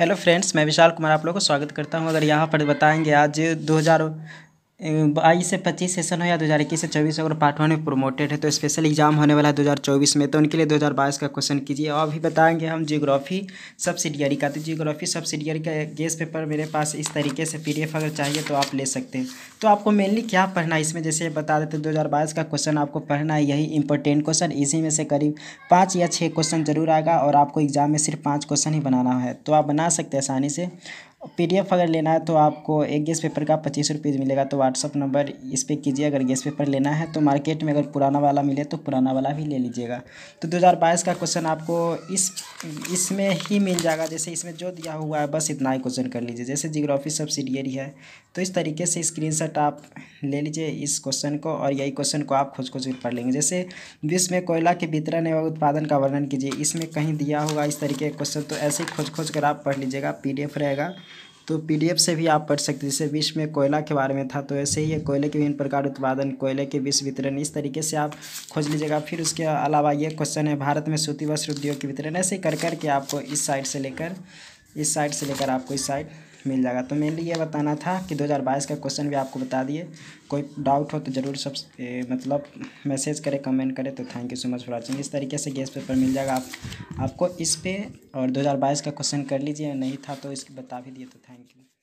hello friends मैं विशाल कुमार आप लोगों को स्वागत करता हूं अगर यहां पर बताएंगे आज बाईस से पच्चीस सेशन हो या दो हज़ार इक्कीस से चौबीस अगर पार्ट वन में प्रोमोटेड है तो स्पेशल एग्जाम होने वाला है दो हज़ार चौबीस में तो उनके लिए दो हज़ार बाईस का क्वेश्चन कीजिए और अभी बताएंगे हम जियोग्राफी सब्सिडियरी का तो जियोग्राफी सब्सिडियरी का गेस पेपर मेरे पास इस तरीके से पी अगर चाहिए तो आप ले सकते हैं तो आपको मेनली क्या पढ़ना है इसमें जैसे बता देते दो हज़ार बाईस का क्वेश्चन आपको पढ़ना है यही इंपॉर्टेंट क्वेश्चन इसी में से करीब पाँच या छः क्वेश्चन जरूर आएगा और आपको एग्जाम में सिर्फ पाँच क्वेश्चन ही बनाना है तो आप बना सकते हैं आसानी से पीडीएफ अगर लेना है तो आपको एक गेस पेपर का पच्चीस रुपीज़ मिलेगा तो व्हाट्सअप नंबर इस पर कीजिए अगर गैस पेपर लेना है तो मार्केट में अगर पुराना वाला मिले तो पुराना वाला भी ले लीजिएगा तो 2022 का क्वेश्चन आपको इस इसमें ही मिल जाएगा जैसे इसमें जो दिया हुआ है बस इतना ही क्वेश्चन कर लीजिए जैसे जिग्राफी सब्सिडियरी है तो इस तरीके से स्क्रीन आप ले लीजिए इस क्वेश्चन को और यही क्वेश्चन को आप खुद को खुद पढ़ लेंगे जैसे विश्व में कोयला के वितरण एवं उत्पादन का वर्णन कीजिए इसमें कहीं दिया होगा इस तरीके का क्वेश्चन तो ऐसे ही खोज खोज कर आप पढ़ लीजिएगा पी रहेगा तो पीडीएफ से भी आप पढ़ सकते जैसे विश्व में कोयला के बारे में था तो ऐसे ही है कोयले के विभिन्न प्रकार उत्पादन कोयले के विश्व वितरण इस तरीके से आप खोज लीजिएगा फिर उसके अलावा ये क्वेश्चन है भारत में सूती वस्त्र उद्योग के वितरण ऐसे कर कर के आपको इस साइड से लेकर इस साइड से लेकर आपको इस साइड मिल जाएगा तो मेनली ये बताना था कि 2022 का क्वेश्चन भी आपको बता दिए कोई डाउट हो तो ज़रूर सब ए, मतलब मैसेज करें कमेंट करें तो thank you so much for watching इस तरीके से गेस पेपर मिल जाएगा आप आपको इस पे और 2022 का क्वेश्चन कर लीजिए नहीं था तो इसके बता भी दिए तो थैंक यू